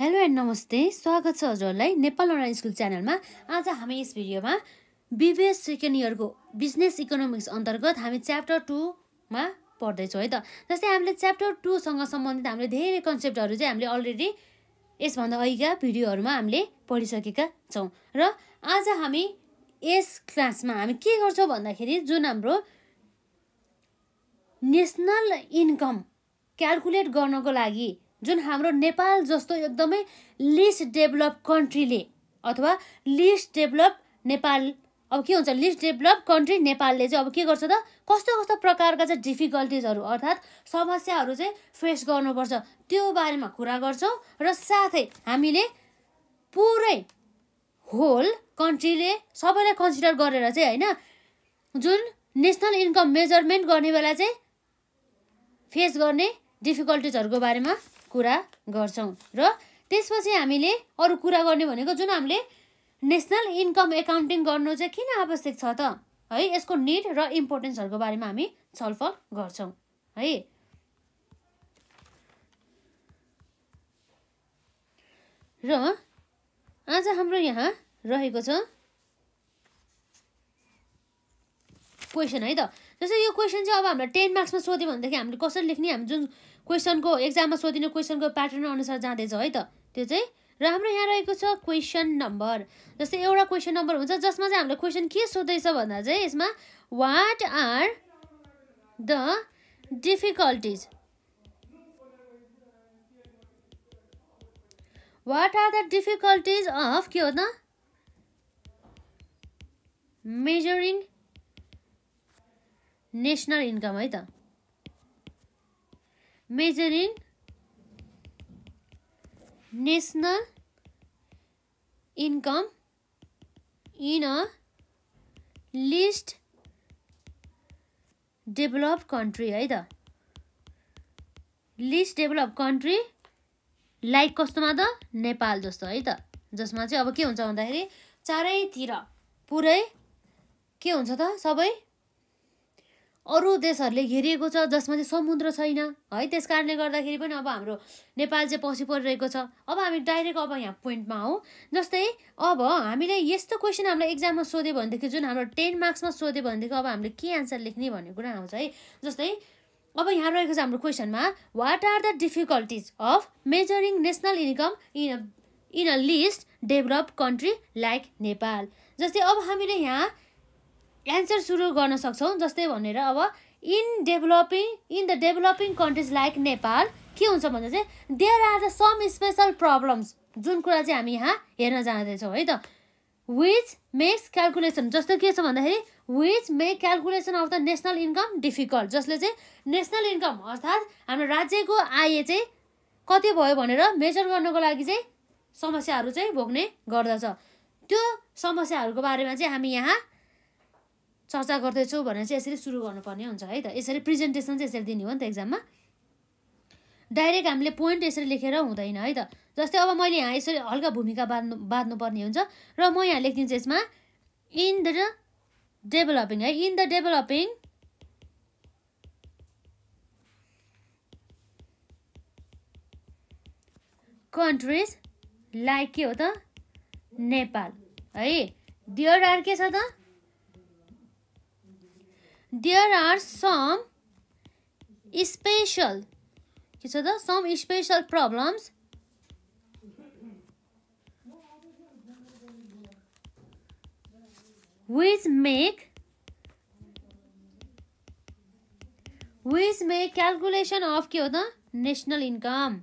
hello and नमस्ते स्वागत छ हजुरहरूलाई नेपाल अनलाइन स्कुल च्यानलमा आज हामी यस भिडियोमा बिबिएस सेकेन्ड इयरको बिजनेस इकोनोमिक्स अन्तर्गत हामी च्याप्टर टूमा पढ्दैछौँ है त जस्तै हामीले च्याप्टर टूसँग सम्बन्धित हामीले धेरै कन्सेप्टहरू चाहिँ हामीले अलरेडी यसभन्दा अघिका भिडियोहरूमा हामीले पढिसकेका छौँ र आज हामी यस क्लासमा हामी के गर्छौँ भन्दाखेरि जुन हाम्रो नेसनल इन्कम क्यालकुलेट गर्नको लागि जुन हाम्रो नेपाल जस्तो एकदमै लिस्ट डेभलप कन्ट्रीले अथवा लिस्ट डेभलप नेपाल अब के हुन्छ लिस्ट डेभलप कन्ट्री नेपालले चाहिँ अब के गर्छ त कस्तो कस्तो प्रकारका चाहिँ डिफिकल्टिजहरू अर्थात् समस्याहरू चाहिँ फेस गर्नुपर्छ त्यो बारेमा कुरा गर्छौँ र साथै हामीले पुरै होल कन्ट्रीले सबैलाई कन्सिडर गरेर चाहिँ होइन जुन नेसनल इन्कम मेजरमेन्ट गर्ने बेला चाहिँ फेस गर्ने डिफिकल्टिजहरूको बारेमा कुरा गर्छौँ र त्यसपछि हामीले अरू कुरा गर्ने भनेको जुन हामीले नेसनल इन्कम एकाउन्टिङ गर्नु चाहिँ किन आवश्यक छ त है यसको निड र इम्पोर्टेन्सहरूको बारेमा हामी छलफल गर्छौँ है र आज हाम्रो यहाँ रहेको छ क्वेसन है त जस्तै यो क्वेसन चाहिँ अब हामीलाई टेन मार्क्समा सोध्यो भनेदेखि हामीले कसरी लेख्ने हामी जुन क्वेसनको एक्जाममा सोधिने क्वेसनको प्याटर्न अनुसार जाँदैछ है त त्यो चाहिँ र हाम्रो यहाँ रहेको छ क्वेसन नम्बर जस्तै एउटा क्वेसन नम्बर हुन्छ जसमा चाहिँ हामीले क्वेसन के सोध्दैछ भन्दा चाहिँ यसमा what are the difficulties what are the difficulties of के हो त मेजरिङ नेसनल इन्कम है त measuring national income in a least develop country है त लिस्ट डेभलप कन्ट्री लाइक कस्तोमा त नेपाल जस्तो है त जसमा चाहिँ अब के हुन्छ भन्दाखेरि चारैतिर पुरै के हुन्छ त सबै अरू देशहरूले घेरिएको छ जसमा चाहिँ समुद्र छैन है त्यस कारणले गर्दाखेरि पनि अब हाम्रो नेपाल चाहिँ पछि परिरहेको छ अब हामी डाइरेक्ट अब यहाँ पोइन्टमा हौँ जस्तै अब हामीले यस्तो क्वेसन हामीलाई एक्जाममा सोध्यो भनेदेखि जुन हाम्रो टेन मार्क्समा सोध्यो भनेदेखि अब हामीले के आन्सर लेख्ने भन्ने कुरा आउँछ है जस्तै अब यहाँ रहेको छ हाम्रो क्वेसनमा what are the difficulties of measuring national income in in a least develop country like Nepal जस्तै अब हामीले यहाँ एन्सर सुरु गर्न सक्छौँ जस्तै भनेर अब in developing in the developing countries like Nepal के हुन्छ भन्दा चाहिँ there are the some special problems जुन कुरा चाहिँ हामी यहाँ हेर्न जाँदैछौँ है त विच मेक्स क्यालकुलेसन जस्तो के छ भन्दाखेरि which make calculation of the national income difficult जसले चाहिँ नेसनल इन्कम अर्थात् हाम्रो राज्यको आय चाहिँ कति भयो भनेर मेजर गर्नको लागि चाहिँ समस्याहरू चाहिँ भोग्ने गर्दछ त्यो समस्याहरूको बारेमा चाहिँ हामी यहाँ चर्चा गर्दैछु भनेर चाहिँ यसरी सुरु गर्नुपर्ने हुन्छ है त यसरी प्रेजेन्टेसन चाहिँ यसरी दिने हो नि त एक्जाममा डाइरेक्ट हामीले पोइन्ट यसरी लेखेर हुँदैन है त जस्तै अब मैले यहाँ यसरी हल्का भूमिका बाँध्नु बाँध्नुपर्ने हुन्छ र म यहाँ लेखिदिन्छु यसमा इन द डेभलपिङ है in the developing countries like के हो त नेपाल है डियर आर के छ त there are some special these are some special problems which make which make calculation of क्या होता national income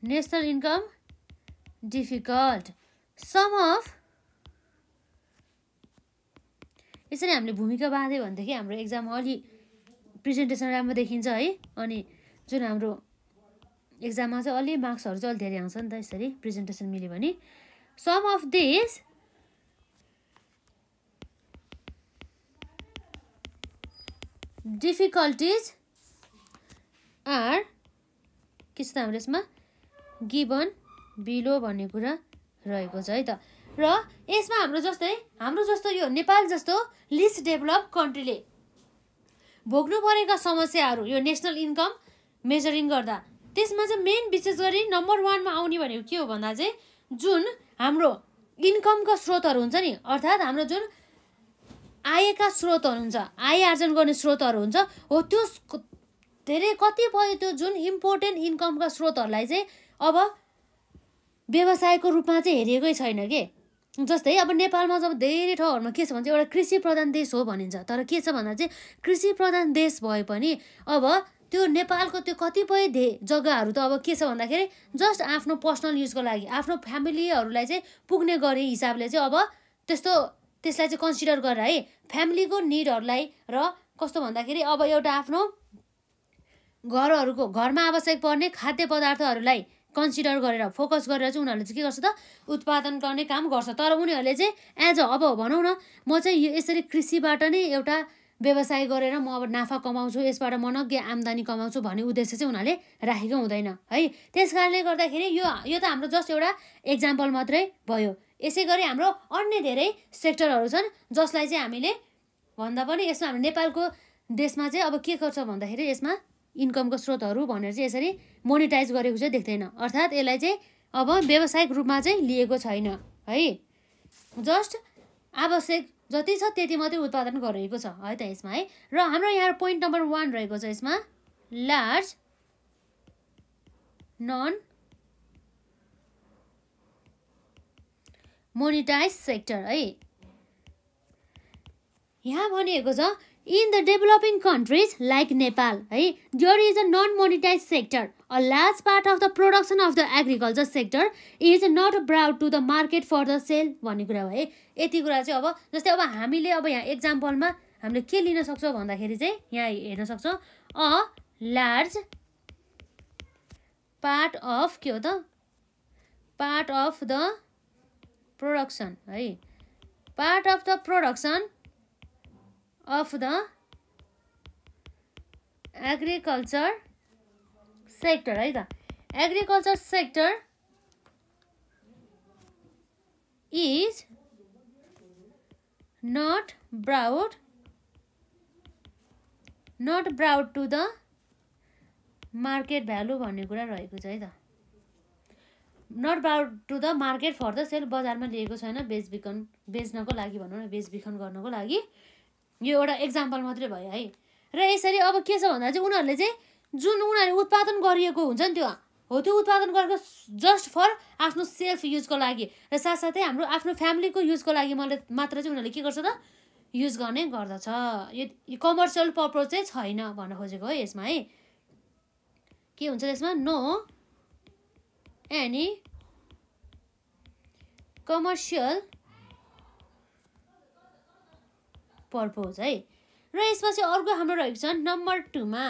national income difficult some of यसरी हामीले भूमिका बाँध्यो भनेदेखि हाम्रो एक्जाममा अलि प्रेजेन्टेसन राम्रो देखिन्छ है अनि जुन हाम्रो एक्जाममा चाहिँ अलि मार्क्सहरू चाहिँ अलि धेरै आउँछ नि त यसरी प्रेजेन्टेसन मिल्यो भने some of this difficulties are के छ त हाम्रो यसमा गिबन बिलो भन्ने कुरा रहेको छ है त र यसमा हाम्रो जस्तै हाम्रो जस्तो यो नेपाल जस्तो लिस्ट डेभलप कन्ट्रीले भोग्नु परेका समस्याहरू यो नेसनल इन्कम मेजरिङ गर्दा त्यसमा चाहिँ मेन विशेष गरी नम्बर वानमा आउने भनेको के हो भन्दा चाहिँ जुन हाम्रो इन्कमका स्रोतहरू हुन्छ नि अर्थात् हाम्रो जुन आयका स्रोतहरू हुन्छ आय आर्जन गर्ने स्रोतहरू हुन्छ हो त्यो धेरै कतिपय त्यो जुन इम्पोर्टेन्ट इन्कमका स्रोतहरूलाई चाहिँ अब व्यवसायको रूपमा चाहिँ हेरिएकै छैन के जस्तै अब नेपालमा जब धेरै ठाउँहरूमा के छ भन्छ एउटा कृषि प्रधान देश हो भनिन्छ तर के छ भन्दा चाहिँ कृषि प्रधान देश भए पनि अब त्यो नेपालको त्यो कतिपय धे जग्गाहरू त अब के छ भन्दाखेरि जस्ट आफ्नो पर्सनल युजको लागि आफ्नो फ्यामिलीहरूलाई चाहिँ पुग्ने गरी हिसाबले चाहिँ अब त्यस्तो त्यसलाई चाहिँ कन्सिडर गरेर है फ्यामिलीको निडहरूलाई र कस्तो भन्दाखेरि अब एउटा आफ्नो घरहरूको घरमा आवश्यक पर्ने खाद्य पदार्थहरूलाई कन्सिडर गरेर फोकस गरेर चाहिँ उनीहरूले चाहिँ के गर्छ त उत्पादन गर्ने काम गर्छ तर उनीहरूले चाहिँ एज अ अब भनौँ न म चाहिँ यो यसरी कृषिबाट नै एउटा व्यवसाय गरेर म अब नाफा कमाउँछु यसबाट म नज्ञ आम्दानी कमाउँछु भन्ने उद्देश्य चाहिँ उनीहरूले राखेको हुँदैन है त्यस कारणले गर्दाखेरि यो यो त हाम्रो जस्ट एउटा एक्जाम्पल मात्रै भयो यसै गरी हाम्रो अन्य धेरै सेक्टरहरू छन् जसलाई चाहिँ हामीले भन्दा पनि यसमा हाम्रो नेपालको देशमा चाहिँ अब के गर्छ भन्दाखेरि यसमा इन्कमको स्रोतहरू भनेर चाहिँ यसरी मोनिटाइज गरेको चाहिँ देख्दैन अर्थात् यसलाई चाहिँ अब व्यावसायिक रूपमा चाहिँ लिएको छैन है जस्ट आवश्यक जति छ त्यति मात्रै उत्पादन गरिएको छ है त यसमा है र हाम्रो यहाँ पोइन्ट नम्बर वान रहेको छ यसमा लार्ज नन मोनिटाइज सेक्टर है यहाँ भनिएको छ in the developing countries like Nepal है there is a non monetize sector a large part of the production of the agriculture sector is not brought to the market for the sale भन्ने कुरा हो है यति कुरा चाहिँ अब जस्तै अब हामीले अब यहाँ एक्जाम्पलमा हामीले के लिन सक्छौँ भन्दाखेरि चाहिँ यहाँ हेर्न सक्छौँ अ लार्ज पार्ट अफ के हो त पार्ट अफ द प्रोडक्सन है part of the production of the agriculture sector है त agriculture sector is not brought not brought to the market value भन्ने कुरा रहेको छ है त not brought to the market for the sale बजारमा लिएको छैन बेचबिखन बेच्नको लागि भनौँ न बेचबिखन गर्नको लागि यो एउटा इक्जाम्पल मात्रै भयो है र यसरी अब के छ भन्दा चाहिँ उनीहरूले चाहिँ जुन उनीहरूले उत्पादन गरिएको हुन्छ नि त्यो हो त्यो उत्पादन गरेको जस्ट फर आफ्नो सेल्फ युजको लागि र साथसाथै हाम्रो आफ्नो फ्यामिलीको युजको लागि मैले मात्र चाहिँ उनीहरूले के गर्छ त युज गर्ने गर्दछ यो कमर्सियल पर्पज चाहिँ छैन भन्न खोजेको है यसमा है के हुन्छ त्यसमा नो एनी कमर्सियल पर्पोज है र यसपछि अर्को हाम्रो रहेको छ नम्बर टूमा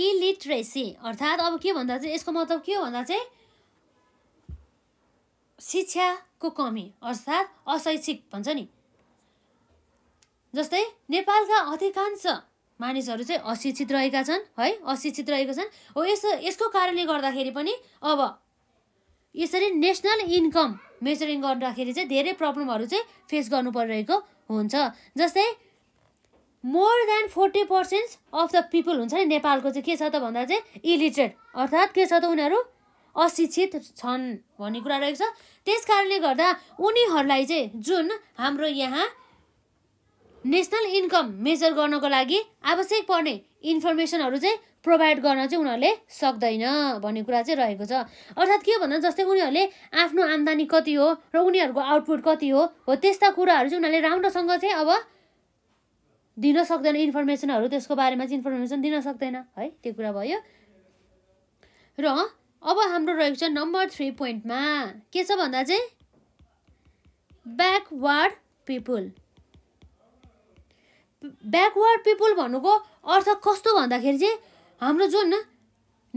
इलिट्रेसी अर्थात् अब के भन्दा चाहिँ यसको मतलब के हो भन्दा चाहिँ शिक्षाको कमी अर्थात् अशैक्षिक भन्छ नि जस्तै नेपालका अधिकांश मानिसहरू चाहिँ अशिक्षित रहेका छन् है अशिक्षित रहेका छन् हो यस यसको कारणले गर्दाखेरि पनि अब यसरी नेसनल इन्कम मेजरिङ गर्दाखेरि चाहिँ धेरै प्रब्लमहरू चाहिँ फेस गर्नु परिरहेको हुन्छ जस्तै more than forty percent of the people हुन्छ नि नेपालको चाहिँ के छ त भन्दा चाहिँ इलिटरेट अर्थात् के छ त उनीहरू अशिक्षित छन् भन्ने कुरा रहेको छ त्यस कारणले गर्दा उनीहरूलाई चाहिँ जुन हाम्रो यहाँ नेसनल इन्कम मेजर गर्नको लागि आवश्यक पर्ने इन्फर्मेसनहरू चाहिँ प्रोभाइड गर्न चाहिँ उनीहरूले सक्दैन भन्ने कुरा चाहिँ रहेको छ अर्थात् के भन्दा जस्तै उनीहरूले आफ्नो आम्दानी कति हो र उनीहरूको आउटपुट कति हो हो त्यस्ता कुराहरू चाहिँ उनीहरूले राम्रोसँग चाहिँ अब दिन सक्दैन इन्फर्मेसनहरू त्यसको बारेमा चाहिँ इन्फर्मेसन दिन सक्दैन है त्यो कुरा भयो र अब हाम्रो रहेको छ नम्बर थ्री पोइन्टमा के छ भन्दा चाहिँ ब्याकवर्ड पिपुल ब्याकवर्ड पिपुल भन्नुको अर्थ कस्तो भन्दाखेरि चाहिँ हाम्रो जुन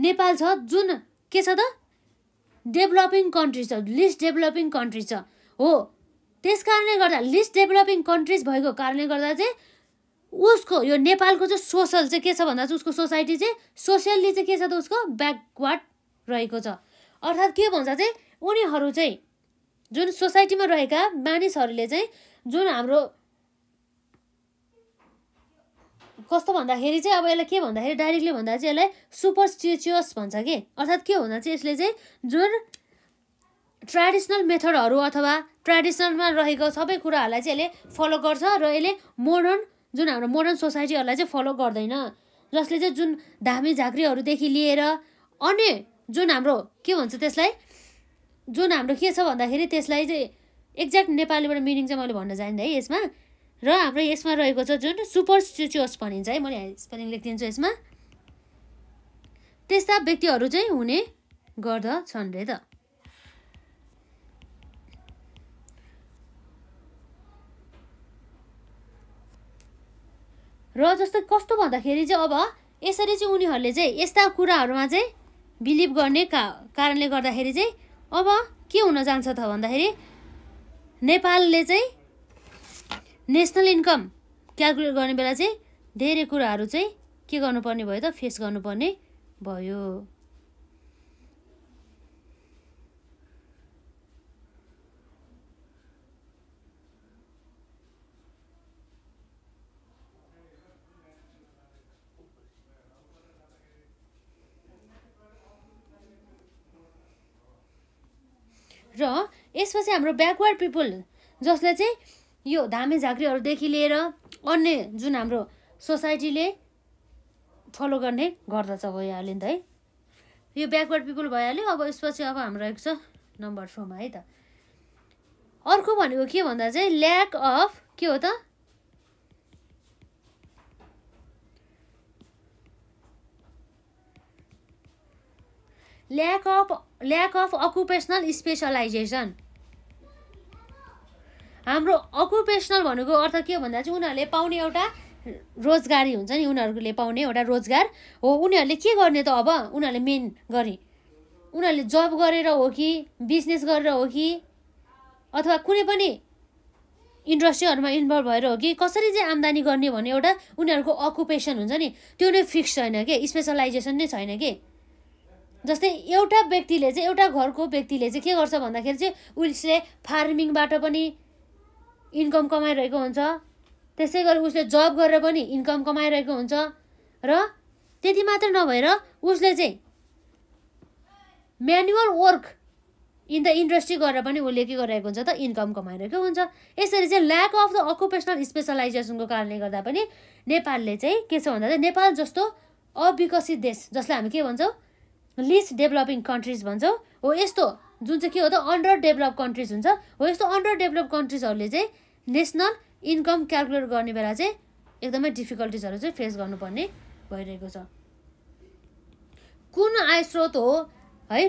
नेपाल छ जुन के छ त डेभलपिङ कन्ट्री छ लिस्ट डेभलपिङ कन्ट्री छ हो त्यस कारणले गर्दा लिस्ट डेभलपिङ कन्ट्रिज भएको कारणले गर्दा चाहिँ उसको यो नेपालको चाहिँ सोसल चाहिँ के छ भन्दा चाहिँ उसको सोसाइटी चाहिँ सोसियल्ली चाहिँ के छ त उसको ब्याकवर्ड रहेको छ अर्थात् के भन्छ चाहिँ उनीहरू चाहिँ जुन सोसाइटीमा रहेका मानिसहरूले चाहिँ जुन हाम्रो कस्तो भन्दाखेरि चाहिँ अब यसलाई के भन्दाखेरि डाइरेक्टली भन्दा चाहिँ यसलाई सुपरस्टिचियस भन्छ कि अर्थात् के भन्दा चाहिँ यसले चाहिँ जुन ट्रेडिसनल मेथडहरू अथवा ट्रेडिसनलमा रहेको सबै कुराहरूलाई चाहिँ यसले फलो गर्छ र यसले मोडर्न जुन हाम्रो मोडर्न सोसाइटीहरूलाई चाहिँ फलो गर्दैन जसले चाहिँ जुन धामी झाँक्रीहरूदेखि लिएर अनि जुन हाम्रो के भन्छ त्यसलाई जुन हाम्रो के छ भन्दाखेरि त्यसलाई चाहिँ एक्ज्याक्ट नेपालीबाट मिनिङ चाहिँ मैले भन्न चाहन्थेँ है यसमा र हाम्रो यसमा रहेको छ जुन सुपरस्टिचियस भनिन्छ है मैले स्पेलिङ लेखिदिन्छु यसमा त्यस्ता व्यक्तिहरू चाहिँ हुने गर्दछन् रे त र जस्तो कस्तो भन्दाखेरि चाहिँ अब यसरी चाहिँ उनीहरूले चाहिँ यस्ता कुराहरूमा चाहिँ बिलिभ गर्ने का कारणले गर्दाखेरि चाहिँ अब के हुन जान्छ त भन्दाखेरि नेपालले चाहिँ नेसनल इन्कम क्यालकुलेट गर्ने बेला चाहिँ धेरै कुराहरू चाहिँ के गर्नुपर्ने भयो त फेस गर्नुपर्ने भयो र यसपछि हाम्रो ब्याकवर्ड पिपल जसले चाहिँ यो धामे झाँक्रीहरूदेखि लिएर अन्य जुन हाम्रो सोसाइटीले फलो गर्ने गर्दछ भइहाल्यो नि त है यो ब्याकवर्ड पिपुल भइहाल्यो अब यसपछि अब हाम्रो रहेको छ नम्बर फोरमा है त अर्को भनेको के भन्दा चाहिँ ल्याक अफ के हो त lack of lack of occupational specialization हाम्रो अकुपेसनल भनेको अर्थ के भन्दा चाहिँ उनीहरूले पाउने एउटा रोजगारी हुन्छ नि उनीहरूले पाउने एउटा रोजगार हो उनीहरूले के गर्ने त अब उनीहरूले मेन गरी उनीहरूले जब गरेर हो कि बिजनेस गरेर हो कि अथवा कुनै पनि इन्डस्ट्रीहरूमा इन्भल्भ भएर हो कि कसरी चाहिँ आम्दानी गर्ने भन्ने एउटा उनीहरूको अकुपेसन हुन्छ नि त्यो नै फिक्स छैन कि स्पेसलाइजेसन नै छैन कि जस्तै एउटा व्यक्तिले चाहिँ एउटा घरको व्यक्तिले चाहिँ के गर्छ भन्दाखेरि चाहिँ उसले फार्मिङबाट पनि इन्कम कमाइरहेको हुन्छ त्यसै गरी उसले जब गरेर पनि इन्कम कमाइरहेको हुन्छ र त्यति मात्र नभएर उसले चाहिँ manual work in the industry गरेर पनि उसले के गरिरहेको हुन्छ त इन्कम कमाइरहेको हुन्छ यसरी चाहिँ ल्याक अफ द अकुपेसनल स्पेसलाइजेसनको कारणले गर्दा पनि नेपालले चाहिँ के छ भन्दा चाहिँ नेपाल जस्तो अविकसित देश जसलाई हामी के भन्छौँ लिस्ट डेभलपिङ कन्ट्रिज भन्छौँ हो यस्तो जुन चाहिँ के हो त अन्डर डेभलप कन्ट्रिज हुन्छ हो यस्तो अन्डर डेभलप कन्ट्रिजहरूले चाहिँ नेसनल इन्कम क्यालकुलेट गर्ने बेला चाहिँ एकदमै डिफिकल्टिजहरू चाहिँ फेस गर्नुपर्ने भइरहेको छ कुन आय स्रोत हो है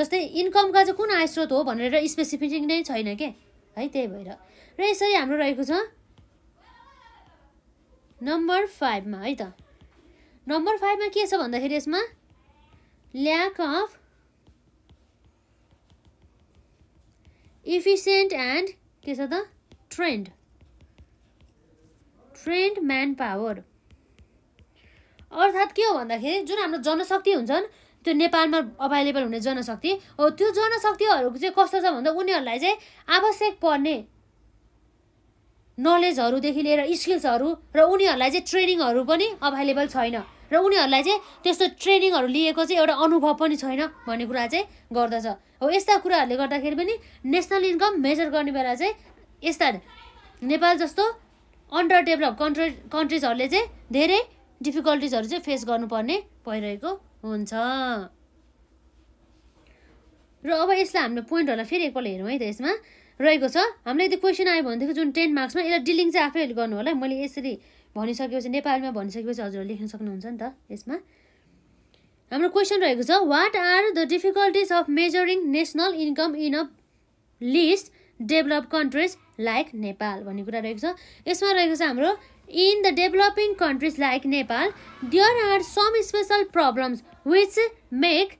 जस्तै इन्कमका चाहिँ कुन आय स्रोत हो भनेर स्पेसिफिक नै छैन के है त्यही भएर र यसरी हाम्रो रहेको छ नम्बर फाइभमा है त नम्बर फाइभमा के छ भन्दाखेरि यसमा ल्याक अफ इफिसियन्ट एन्ड के छ त ट्रेन्ड ट्रेन्ड म्यान पावर अर्थात् के हो भन्दाखेरि जुन हाम्रो जनशक्ति हुन्छन् त्यो नेपालमा अभाइलेबल हुने जनशक्ति हो त्यो जनशक्तिहरू चाहिँ कस्तो छ भन्दा उनीहरूलाई चाहिँ आवश्यक पर्ने नलेजहरूदेखि लिएर स्किल्सहरू र उनीहरूलाई चाहिँ ट्रेनिङहरू पनि अभाइलेबल छैन र उनीहरूलाई चाहिँ त्यस्तो ट्रेनिङहरू लिएको चाहिँ एउटा अनुभव पनि छैन भन्ने कुरा चाहिँ गर्दछ हो यस्ता कुराहरूले गर्दाखेरि पनि नेसनल इन्कम मेजर गर्ने बेला चाहिँ यस्ता नेपाल जस्तो अन्डर डेभलप कन्ट्री कन्ट्रिजहरूले चाहिँ धेरै डिफिकल्टिजहरू चाहिँ फेस गर्नुपर्ने भइरहेको हुन्छ र अब यसलाई हामीले पोइन्टहरूलाई फेरि एकपल्ट हेरौँ है त यसमा रहेको छ हामीलाई यदि क्वेसन आयो भनेदेखि जुन टेन मार्क्समा यसलाई डिलिङ चाहिँ आफैहरूले गर्नु होला मैले यसरी भनिसकेपछि नेपालमा भनिसकेपछि हजुरहरू लेख्न सक्नुहुन्छ नि त यसमा हाम्रो क्वेसन रहेको छ what are the difficulties of measuring national income in a least develop countries like Nepal भन्ने कुरा रहेको छ यसमा रहेको छ हाम्रो in the developing countries like Nepal there are some special problems which make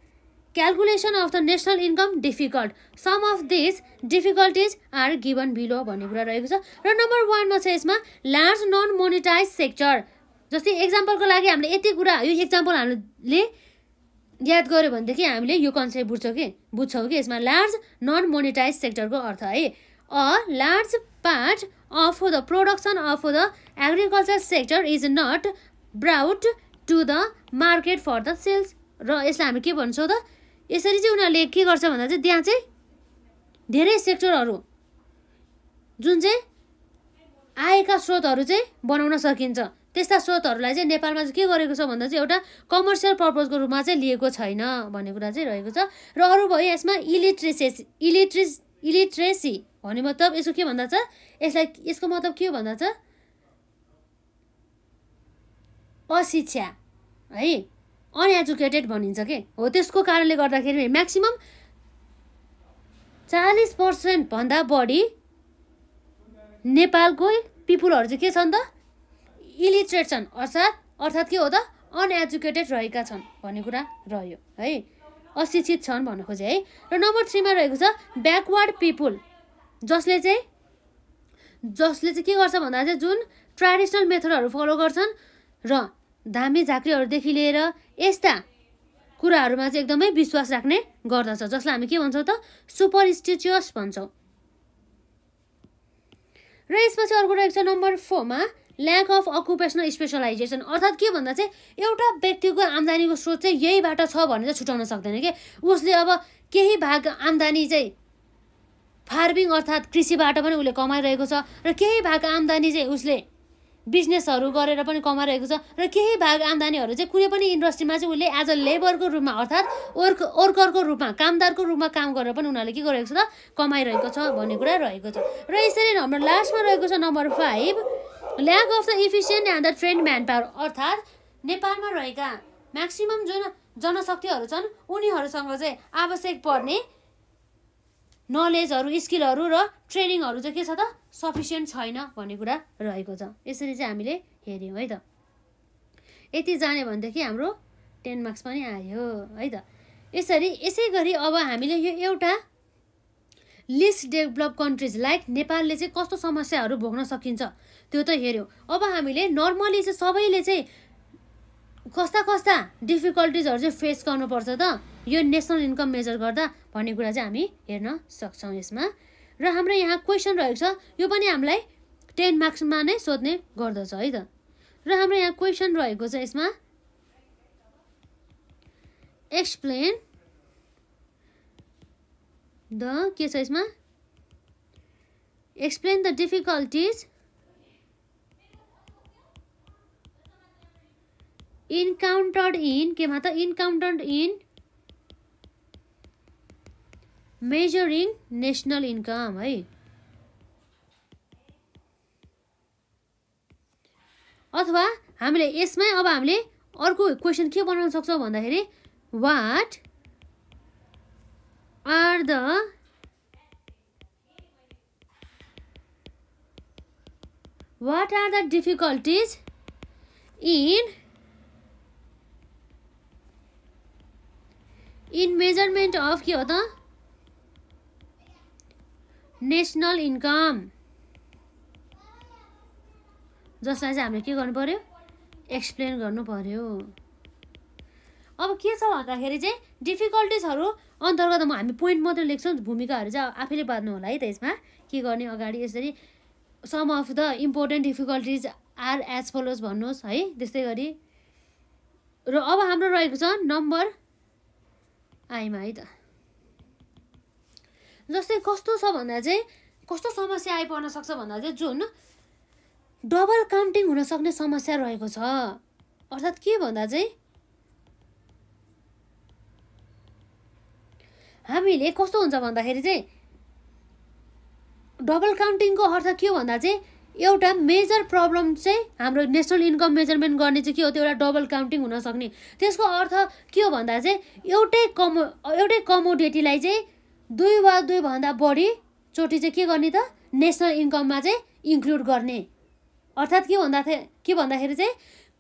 calculation of the national income difficult some of this difficulties are given below भन्ने कुरा रहेको छ र नम्बर वानमा छ यसमा लार्ज नन मोनिटाइज सेक्टर जस्तै एक्जाम्पलको लागि हामीले यति कुरा यो एक्जाम्पल हामीले याद गऱ्यो भनेदेखि हामीले यो कन्सेप्ट बुझ्छौँ कि बुझ्छौँ कि यसमा लार्ज नन मोनिटाइज सेक्टरको अर्थ है a large part of the production of the agriculture sector is not brought to the market for the sales र यसलाई हामी के भन्छौँ त यसरी चाहिँ उनीहरूले के गर्छ भन्दा चाहिँ त्यहाँ चाहिँ धेरै सेक्टरहरू जुन चाहिँ आएका स्रोतहरू चाहिँ बनाउन सकिन्छ त्यस्ता स्रोतहरूलाई चाहिँ नेपालमा चाहिँ के गरेको छ भन्दा चाहिँ एउटा कमर्सियल पर्पजको रूपमा चाहिँ लिएको छैन भन्ने कुरा चाहिँ रहेको छ र अरू भयो यसमा इलिट्रेसेस इलिट्रेस इलिट्रेसी भन्ने मतलब यसको के भन्दा चाहिँ यसलाई यसको मतलब के हो भन्दा चाहिँ अशिक्षा है अनएजुकेटेड भनिन्छ के हो त्यसको कारणले गर्दाखेरि म्याक्सिमम् चालिस पर्सेन्टभन्दा बढी नेपालकै पिपुलहरू चाहिँ के छन् त इलिट्रेट छन् अर्थात् अर्थात् के हो त अनएजुकेटेड रहेका छन् भन्ने कुरा रह्यो है अशिक्षित छन् भन्न खोजे है र नम्बर थ्रीमा रहेको छ ब्याकवर्ड पिपुल जसले चाहिँ जसले चाहिँ के गर्छ भन्दा चाहिँ जुन ट्रेडिसनल मेथडहरू फलो गर्छन् र धामी झाँक्रीहरूदेखि लिएर यस्ता कुराहरूमा चाहिँ एकदमै विश्वास राख्ने गर्दछ जसलाई हामी के भन्छौँ त सुपरस्टिचियस भन्छौँ र यसपछि अर्को रहेको छ नम्बर फोरमा ल्याक अफ अकुपेसनल स्पेसलाइजेसन अर्थात् के भन्दा चाहिँ एउटा व्यक्तिको आम्दानीको स्रोत चाहिँ यहीबाट छ चाहिँ छुट्याउन सक्दैन कि उसले अब केही भाग आम्दानी चाहिँ फार्मिङ अर्थात् कृषिबाट पनि उसले कमाइरहेको छ र केही भाग आम्दानी चाहिँ उसले बिजनेसहरू गरेर पनि कमाइरहेको छ र केही भाग आम्दानीहरू चाहिँ कुनै पनि इन्डस्ट्रीमा चाहिँ उसले एज अ लेबरको रूपमा अर्थात् वर्क वर्करको रूपमा कामदारको रूपमा काम गरेर पनि उनीहरूले के गरेको छ त कमाइरहेको छ भन्ने कुरा रहेको छ र यसरी हाम्रो लास्टमा रहेको छ number five lack of the efficient and the trained manpower अर्थात् नेपालमा रहेका म्याक्सिमम् जुन जनशक्तिहरू छन् उनीहरूसँग चाहिँ आवश्यक पर्ने नलेजहरू स्किलहरू र ट्रेनिङहरू चाहिँ के छ त सफिसियन्ट छैन भन्ने कुरा रहेको छ यसरी चाहिँ हामीले हेऱ्यौँ है त यति जाने भनेदेखि हाम्रो टेन मार्क्स पनि आयो है त यसरी यसै गरी अब हामीले यो एउटा लिस्ट डेभलप कन्ट्रिज लाइक नेपालले चाहिँ कस्तो समस्याहरू भोग्न सकिन्छ त्यो त हेऱ्यौँ अब हामीले नर्मली चाहिँ सबैले चाहिँ कस्ता कस्ता डिफिकल्टिजहरू चाहिँ फेस गर्नुपर्छ त यो नेसनल इन्कम मेजर गर्दा भन्ने कुरा चाहिँ हामी हेर्न सक्छौँ यसमा र हाम्रो यहाँ क्वेसन रहेको छ यो पनि हामीलाई टेन मार्क्समा नै सोध्ने गर्दछ है त र हाम्रो यहाँ क्वेसन रहेको छ यसमा एक्सप्लेन द के छ यसमा explain the difficulties encountered in केमा त encountered in measuring national income है अथवा हामीले यसमै अब हामीले अर्को क्वेसन के बनाउन सक्छौँ भन्दाखेरि what are the what are the difficulties in in measurement of kya हो national income जसलाई चाहिँ हामीले के गर्नु पर्यो एक्सप्लेन गर्नु पर्यो अब के छ भन्दाखेरि चाहिँ डिफिकल्टिजहरू अन्तर्गत म हामी पोइन्ट मात्रै लेख्छौँ भूमिकाहरू चाहिँ आफैले बाँध्नु होला है त यसमा के गर्ने अगाडि यसरी some of the important difficulties are as follows भन्नुहोस् है त्यस्तै गरी र अब हाम्रो रहेको छ नम्बर आइमा है त जस्तै कस्तो छ भन्दा चाहिँ कस्तो समस्या आइपर्न सक्छ भन्दा चाहिँ जुन डबल काउन्टिङ हुनसक्ने समस्या रहेको छ अर्थात् के भन्दा चाहिँ हामीले कस्तो हुन्छ भन्दाखेरि चाहिँ डबल काउन्टिङको अर्थ के हो भन्दा चाहिँ एउटा मेजर प्रब्लम चाहिँ हाम्रो नेसनल इन्कम मेजरमेन्ट गर्ने चाहिँ के हो त्यो एउटा डबल काउन्टिङ हुनसक्ने त्यसको अर्थ के हो भन्दा चाहिँ एउटै कमो एउटै कमोडिटीलाई चाहिँ दुई वा दुईभन्दा बढी चोटि चाहिँ के गर्ने त नेसनल इन्कममा चाहिँ इन्क्लुड गर्ने अर्थात् के भन्दा के भन्दाखेरि चाहिँ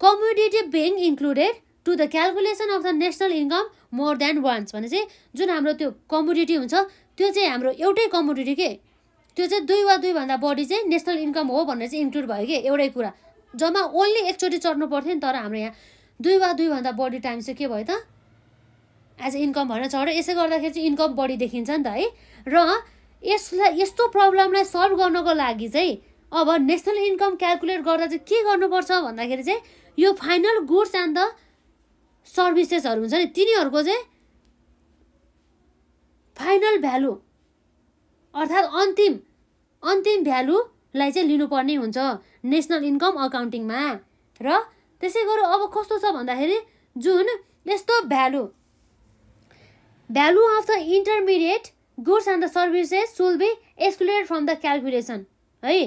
commodity being included to the calculation of the national income more than once भने चाहिँ जुन हाम्रो त्यो कमोडिटी हुन्छ त्यो चाहिँ हाम्रो एउटै कमोडिटी के त्यो चाहिँ दुई वा दुईभन्दा बढी चाहिँ नेसनल इन्कम हो भनेर चाहिँ इन्क्लुड भयो कि एउटै कुरा जम्मा ओन्ली एकचोटि चढ्नु पर्थ्यो नि तर हाम्रो यहाँ दुई वा दुईभन्दा बढी टाइम चाहिँ के भयो त एज इन्कम भनेर चढ्यो यसै गर्दाखेरि चाहिँ इन्कम बढी देखिन्छ नि त है र यसलाई यस्तो प्रब्लमलाई सल्भ गर्नको लागि चाहिँ अब नेसनल इन्कम क्यालकुलेट गर्दा चाहिँ के गर्नुपर्छ भन्दाखेरि चाहिँ यो फाइनल गुड्स एन्ड द सर्भिसेसहरू हुन्छ नि तिनीहरूको चाहिँ फाइनल भ्यालु अर्थात् अन्तिम अन्तिम भ्यालुलाई चाहिँ लिनुपर्ने हुन्छ नेसनल इन्कम अकाउन्टिङमा र त्यसै गरी अब कस्तो छ भन्दाखेरि जुन यस्तो value value of the intermediate goods and the services should be excluded from the calculation है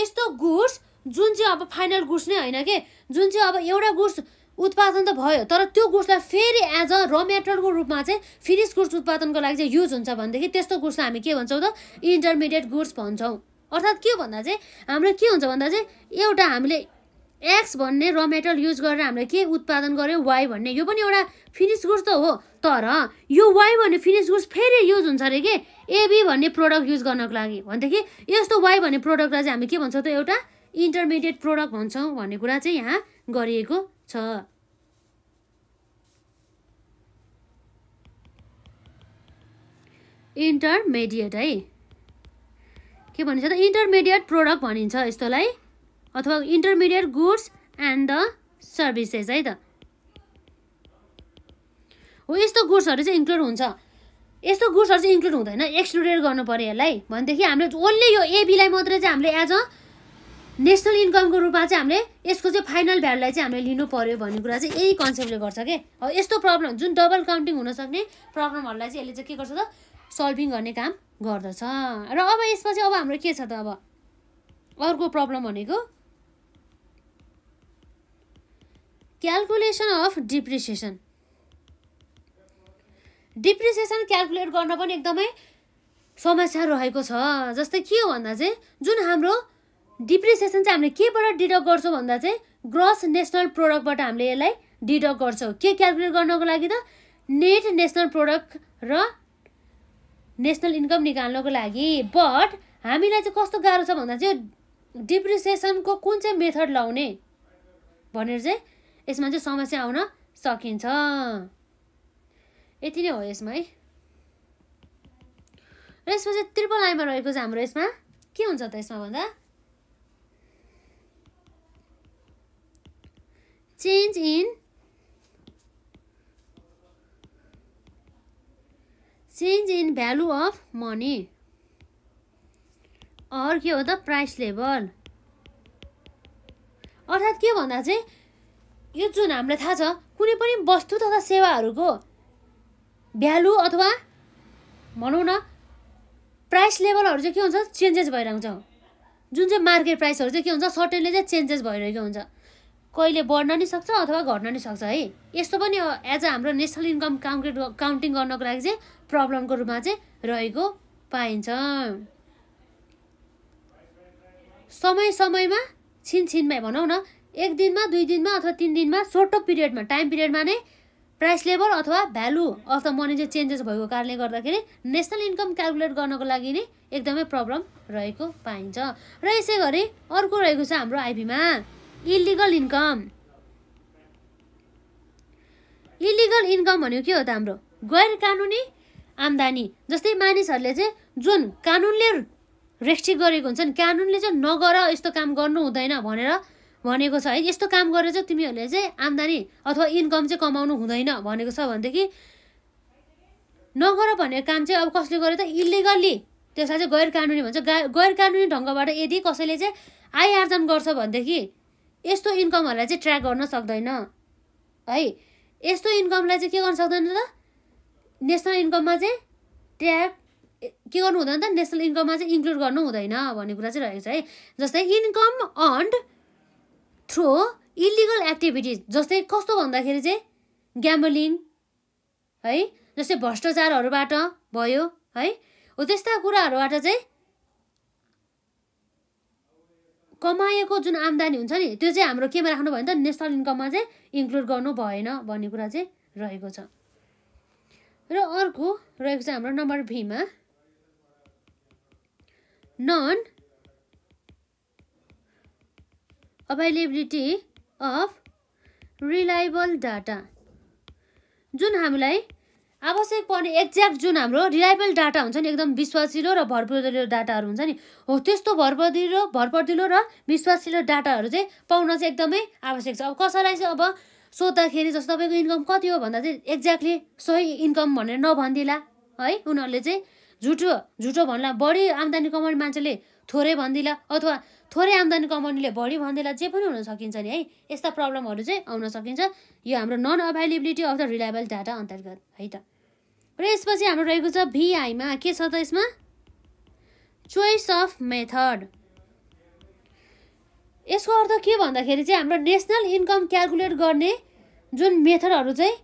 यस्तो गुड्स जुन चाहिँ अब फाइनल गुड्स नै होइन कि जुन चाहिँ अब एउटा गुड्स उत्पादन त भयो तर त्यो गुड्सलाई फेरि एज अ र मेटेरियलको रूपमा चाहिँ फिनिस गुड्स उत्पादनको लागि चाहिँ युज हुन्छ भनेदेखि त्यस्तो गुड्सलाई हामी के भन्छौँ त इन्टरमिडिएट गुड्स भन्छौँ अर्थात् के भन्दा चाहिँ हाम्रो के हुन्छ भन्दा चाहिँ एउटा हामीले एक्स भन्ने र मेटेरियल युज गरेर हामीले के उत्पादन गऱ्यौँ वाइ भन्ने यो पनि एउटा फिनिस गुड्स त हो तर यो वाइ भन्ने फिनिस गुड्स फेरि युज हुन्छ अरे कि एबी भन्ने प्रडक्ट युज गर्नको लागि भनेदेखि यस्तो वाइ भन्ने प्रडक्टलाई चाहिँ हामी के भन्छौँ त एउटा इन्टरमिडिएट प्रडक्ट भन्छौँ भन्ने कुरा चाहिँ यहाँ गरिएको छ इन्टरमिडिएट है के भनिन्छ त इन्टरमिडिएट प्रोडक्ट भनिन्छ यस्तोलाई अथवा intermediate goods and the services है त हो यस्तो गुड्सहरू चाहिँ इन्क्लुड हुन्छ यस्तो गुड्सहरू चाहिँ इन्क्लुड हुँदैन एक्सक्लुडेड गर्नु पऱ्यो यसलाई भनेदेखि हामीले ओन्ली यो एबीलाई मात्रै चाहिँ हामीले एज अ नेसनल इन्कमको रूपमा चाहिँ हामीले यसको चाहिँ फाइनल भ्यालुलाई चाहिँ हामीले लिनु पऱ्यो भन्ने कुरा चाहिँ यही कन्सेप्टले गर्छ कि अब यस्तो प्रब्लम जुन डबल काउन्टिङ हुनसक्ने प्रब्लमहरूलाई चाहिँ यसले चाहिँ के गर्छ त सल्भिङ गर्ने काम गर्दछ र अब यसमा चाहिँ अब हाम्रो के छ त अब अर्को प्रब्लम भनेको calculation of depreciation depreciation calculate गर्न पनि एकदमै समस्या रहेको छ जस्तै के हो भन्दा चाहिँ जुन हाम्रो डिप्रिसिएसन चाहिँ हामीले केबाट डिडक्ट गर्छौँ भन्दा चाहिँ ग्रस नेसनल प्रोडक्टबाट हामीले यसलाई डिडक्ट गर्छौँ के क्यालकुलेट गर्नको लागि त नेट नेसनल प्रोडक्ट र नेसनल इन्कम निकाल्नको लागि बट हामीलाई चाहिँ कस्तो गाह्रो छ भन्दा चाहिँ डिप्रिसिएसनको कुन चाहिँ मेथड लाउने भनेर चाहिँ यसमा चाहिँ समस्या आउन सकिन्छ यति नै हो यसमा है र यसमा चाहिँ त्रिपल आइमा रहेको चाहिँ हाम्रो यसमा के हुन्छ त यसमा भन्दा change in change in value of money or के हो त प्राइस लेभल अर्थात् के भन्दा चाहिँ यो जुन हामीलाई थाहा छ कुनै पनि वस्तु तथा सेवाहरूको भ्यालु अथवा भनौँ न प्राइस लेभलहरू चाहिँ के हुन्छ चेन्जेस भइरहेको हुन्छ जुन चाहिँ मार्केट प्राइसहरू चाहिँ के हुन्छ सर्टेनले चाहिँ चेन्जेस भइरहेको हुन्छ कहिले बढ्न नि सक्छ अथवा घट्न नि सक्छ है यस्तो पनि एज अ हाम्रो नेसनल इन्कम काउन्टेड काउन्टिङ गर्नको लागि चाहिँ प्रब्लमको रूपमा चाहिँ रहेको पाइन्छ समय समयमा छिनछिनमै भनौँ न एक दिनमा दुई दिनमा अथवा तिन दिनमा सोटो पिरियडमा टाइम पिरियडमा नै प्राइस लेभल अथवा भ्यालु अफ द मनी चाहिँ चेन्जेस भएको कारणले गर्दाखेरि नेसनल इन्कम क्यालकुलेट गर्नको लागि नै एकदमै प्रब्लम रहेको पाइन्छ र यसै गरी अर्को रहेको छ हाम्रो आइपीमा इलिगल इन्कम इलिगल इन्कम भनेको के हो त हाम्रो गैर कानुनी आम्दानी जस्तै मानिसहरूले चाहिँ जुन कानुनले रेस्ट्रिक्ट गरेको हुन्छ नि कानुनले चाहिँ नगर यस्तो काम गर्नु हुँदैन भनेर भनेको छ है यस्तो काम गरेर चाहिँ तिमीहरूले चाहिँ आम्दानी अथवा इन्कम चाहिँ कमाउनु हुँदैन भनेको छ भनेदेखि नगर भनेको काम चाहिँ अब कसले गर्यो त इलिगल्ली त्यसलाई चाहिँ गैर कानुनी भन्छ गैर कानुनी ढङ्गबाट यदि कसैले चाहिँ आय आर्जन गर्छ भनेदेखि यस्तो इन्कमहरूलाई चाहिँ ट्र्याक गर्न सक्दैन है यस्तो इन्कमलाई चाहिँ के गर्न सक्दैन त नेसनल इन्कममा चाहिँ ट्र्याक के गर्नु हुँदैन त नेसनल इन्कममा चाहिँ इन्क्लुड गर्नु हुँदैन भन्ने कुरा चाहिँ रहेको छ है जस्तै income earned through illegal activities जस्तै कस्तो भन्दाखेरि चाहिँ ग्याम्बलिङ है जस्तै भ्रष्टाचारहरूबाट भयो है हो त्यस्ता कुराहरूबाट चाहिँ कमाएको जुन आम्दानी हुन्छ नि त्यो चाहिँ हाम्रो केमा राख्नु भयो भने त नेसनल इन्कममा चाहिँ इन्क्लुड गर्नु भएन भन्ने कुरा चाहिँ रहेको छ र अर्को रहेको छ हाम्रो नम्बर भीमा non availability of reliable data जुन हामीलाई आवश्यक पर्ने एक्ज्याक्ट जुन हाम्रो रिलायबल डाटा हुन्छ नि एकदम विश्वासिलो र भरपर्दिलो डाटाहरू हुन्छ नि हो त्यस्तो भरपर्दिलो भरपर्दिलो र विश्वासिलो डाटाहरू चाहिँ पाउन चाहिँ एकदमै आवश्यक छ अब कसैलाई चाहिँ अब सोद्धाखेरि जस्तो तपाईँको इन्कम कति हो भन्दा चाहिँ एक्ज्याक्टली सही इन्कम भनेर नभनिदिला है उनीहरूले चाहिँ झुटो झुटो भन्ला बढी आम्दानी कमाउने मान्छेले थोरै भनिदिला अथवा थोरै आम्दानी कमाउनेले बढी भनिदिला जे पनि हुन सकिन्छ नि है यस्ता प्रब्लमहरू चाहिँ आउन सकिन्छ यो हाम्रो non availability of the reliable data अन्तर्गत है त र यसपछि हाम्रो रहेको छ भिआईमा के छ त यसमा चोइस अफ मेथड यसको अर्थ के भन्दाखेरि चाहिँ हाम्रो नेसनल इन्कम क्यालकुलेट गर्ने जुन मेथडहरू चाहिँ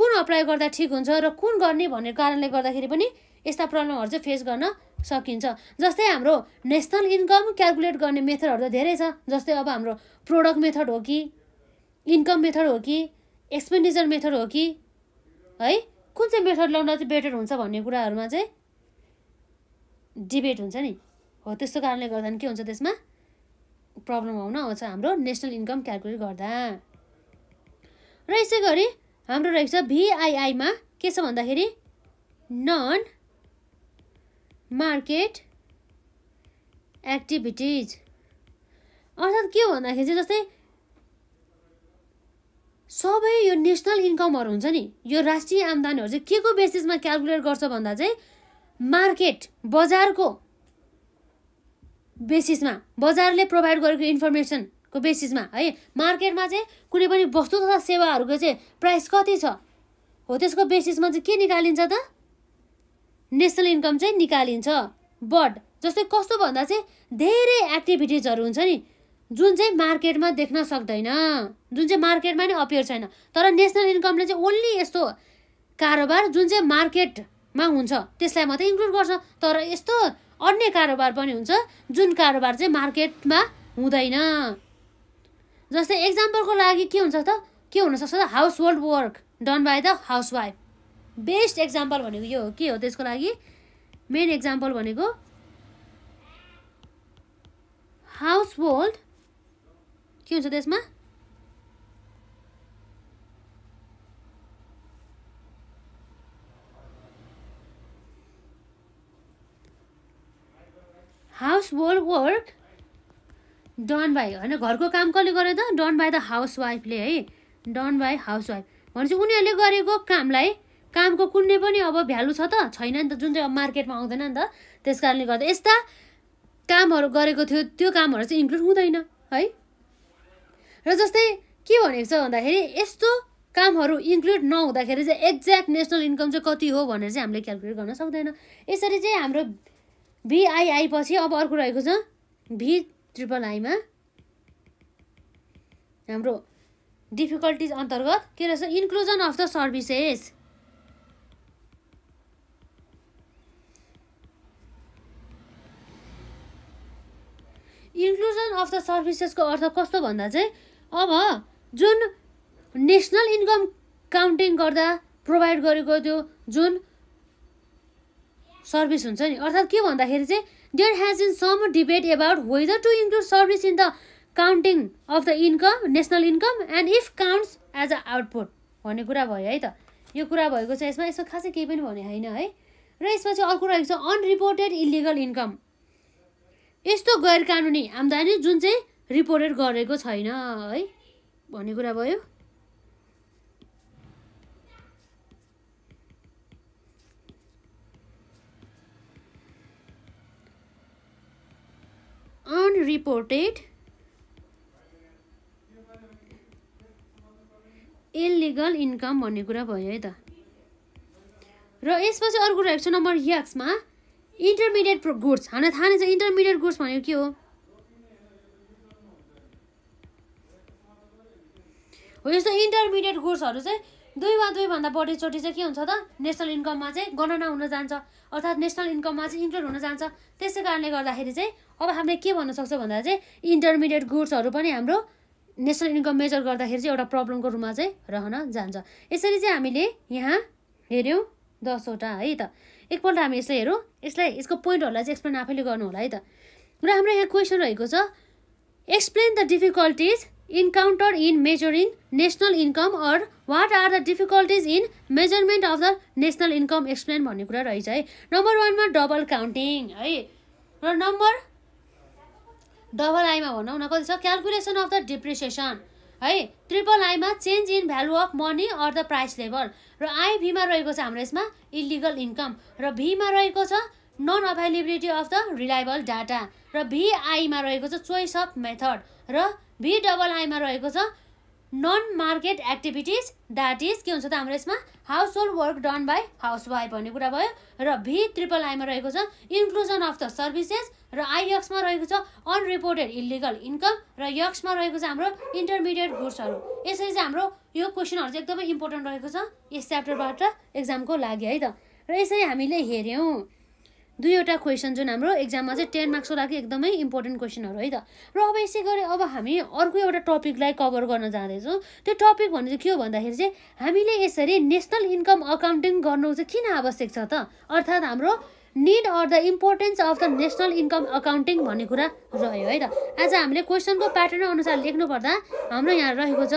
कुन अप्लाई गर्दा ठिक हुन्छ र कुन गर्ने भन्ने कारणले गर्दाखेरि पनि यस्ता प्रब्लमहरू चाहिँ फेस गर्न सकिन्छ जस्तै हाम्रो नेसनल इन्कम क्यालकुलेट गर्ने मेथडहरू त धेरै छ जस्तै अब हाम्रो प्रोडक्ट मेथड हो कि इन्कम मेथड हो कि एक्सपेन्डिचर मेथड हो कि है कुन चाहिँ मेथड लाउँदा चाहिँ बेटर हुन्छ भन्ने कुराहरूमा चाहिँ डिबेट हुन्छ नि हो त्यस्तो कारणले गर्दा के हुन्छ त्यसमा प्रब्लम आउन आउँछ हाम्रो नेसनल इन्कम क्यालकुलेट गर्दा र यसै गरी हाम्रो रहेको छ भिआइआईमा के छ भन्दाखेरि नन मार्केट एक्टिभिटिज अर्थात् के भन्दाखेरि चाहिँ जस्तै सबै यो नेसनल इन्कमहरू हुन्छ नि यो राष्ट्रिय आम्दानीहरू चाहिँ के को बेसिसमा क्यालकुलेट गर्छ भन्दा चाहिँ मार्केट बजारको बेसिसमा बजारले प्रोभाइड गरेको इन्फर्मेसनको बेसिसमा है मार्केटमा चाहिँ कुनै पनि वस्तु तथा सेवाहरूको चाहिँ प्राइस कति छ हो त्यसको बेसिसमा चाहिँ के निकालिन्छ त नेसनल इन्कम चाहिँ निकालिन्छ बट जस्तै कस्तो भन्दा चाहिँ धेरै एक्टिभिटिजहरू हुन्छ नि जुन चाहिँ मार्केटमा देख्न सक्दैन जुन चाहिँ मार्केटमा नै अपियर छैन तर नेसनल इन्कमले चाहिँ ओन्ली यस्तो कारोबार जुन चाहिँ मार्केटमा हुन्छ त्यसलाई मात्रै इन्क्लुड गर्छ तर यस्तो अन्य कारोबार पनि हुन्छ जुन कारोबार चाहिँ मार्केटमा हुँदैन जस्तै एक्जाम्पलको लागि के हुन्छ त के हुनसक्छ त household work done by the housewife best example भनेको यो हो के हो त्यसको लागि मेन एक्जाम्पल भनेको हाउस होल्ड के हुन्छ त्यसमा household work done by होइन घरको काम कसले गर्यो त डन बाई द हाउस वाइफले है डन बाई हाउस वाइफ भनेपछि उनीहरूले गरेको कामलाई कामको कुनै पनि अब भ्यालु छ त छैन नि त जुन चाहिँ अब मार्केटमा आउँदैन नि त त्यस कारणले गर्दा यस्ता कामहरू गरेको थियो त्यो कामहरू चाहिँ इन्क्लुड हुँदैन है र जस्तै के भनेको छ भन्दाखेरि यस्तो कामहरू इन्क्लुड नहुँदाखेरि चाहिँ एक्ज्याक्ट नेसनल इन्कम चाहिँ कति हो भनेर चाहिँ हामीले क्यालकुलेट गर्न सक्दैन यसरी चाहिँ हाम्रो भिआइआई पछि अब अर्को रहेको छ भी ट्रिपल आईमा हाम्रो डिफिकल्टिज अन्तर्गत के रहेछ inclusion of the services inclusion of the सर्भिसेसको अर्थ कस्तो भन्दा चाहिँ अब जुन नेसनल इन्कम काउन्टिङ गर्दा प्रोभाइड गरेको त्यो जुन सर्भिस हुन्छ नि अर्थात् के भन्दाखेरि चाहिँ there has in some debate about whether to include service in the counting of the income national income and if counts as a output भन्ने कुरा भयो है त यो कुरा भएको छ यसमा यसमा खासै केही पनि भने होइन है र यसमा चाहिँ अर्को रहेको छ अनरिपोर्टेड इलिगल इन्कम यस्तो गैर कानुनी आम्दानी जुन चाहिँ रिपोर्टेड गरेको छैन है भन्ने कुरा भयो अनरिपोर्टेड इलिगल इन्कम भन्ने कुरा भयो है त र यसपछि अर्को रहेको छ नम्बर याक्समा इन्टरमिडिएट गुड्स हामीलाई थाहा नै छ इन्टरमिडिएट गुड्स भनेको के हो हो यस्तो इन्टरमिडिएट कोर्सहरू चाहिँ दुई वा दुईभन्दा बढीचोटि चाहिँ के हुन्छ त नेसनल इन्कममा चाहिँ गणना हुन जान्छ अर्थात् नेसनल इन्कममा चाहिँ इन्क्लुड हुन जान्छ त्यसै कारणले गर्दाखेरि चाहिँ अब हामीले के भन्न सक्छौँ भन्दा चाहिँ इन्टरमिडिएट गुड्सहरू पनि हाम्रो नेसनल इन्कम मेजर गर्दाखेरि चाहिँ एउटा प्रब्लमको रूपमा चाहिँ रहन जान्छ यसरी चाहिँ हामीले यहाँ हेऱ्यौँ दसवटा है त एकपल्ट हामी यसलाई हेरौँ यसलाई यसको पोइन्टहरूलाई चाहिँ एक्सप्लेन आफैले गर्नु होला है त र हाम्रो यहाँ क्वेसन रहेको छ explain the difficulties encounter in measuring national income or what are the difficulties in measurement of the national income explain भन्ने कुरा रहेछ है नम्बर वानमा डबल काउन्टिङ है र नम्बर डबल आईमा भनौँ न कति छ क्यालकुलेसन अफ द डिप्रिसिएसन है ट्रिपल आईमा change in value of money or the price level र आई भीमा रहेको छ हाम्रो यसमा इलिगल इन्कम र भीमा रहेको छ non availability of the reliable data र भिआईमा रहेको छ चोइस अफ मेथड र भी डबल आईमा रहेको छ non market activities that is के हुन्छ त हाम्रो यसमा household work done by housewife भन्ने कुरा भयो र भी ट्रिपल आईमा रहेको छ इन्क्लुजन अफ द सर्भिसेस र आइएक्समा रहेको छ अनरिपोर्टेड इलिगल इन्कम र यक्समा रहेको छ हाम्रो इन्टरमिडिएट गुड्सहरू यसरी चाहिँ हाम्रो यो क्वेसनहरू चाहिँ एकदमै इम्पोर्टेन्ट रहेको छ यस च्याप्टरबाट एक्जामको लागि है त र यसरी हामीले हेऱ्यौँ दुईवटा क्वेसन जुन हाम्रो एक्जाममा चाहिँ टेन मार्क्सको लागि एकदमै इम्पोर्टेन्ट क्वेसनहरू है त र अब यसै गरी अब हामी अर्को एउटा टपिकलाई कभर गर्न जाँदैछौँ त्यो टपिक भने चाहिँ के हो भन्दाखेरि चाहिँ हामीले यसरी नेसनल इन्कम अकाउन्टिङ गर्नु चाहिँ किन आवश्यक छ त अर्थात् हाम्रो need or the importance of the national income accounting भन्ने कुरा रह्यो है त आज हामीले क्वेसनको प्याटर्न अनुसार लेख्नुपर्दा हाम्रो यहाँ रहेको छ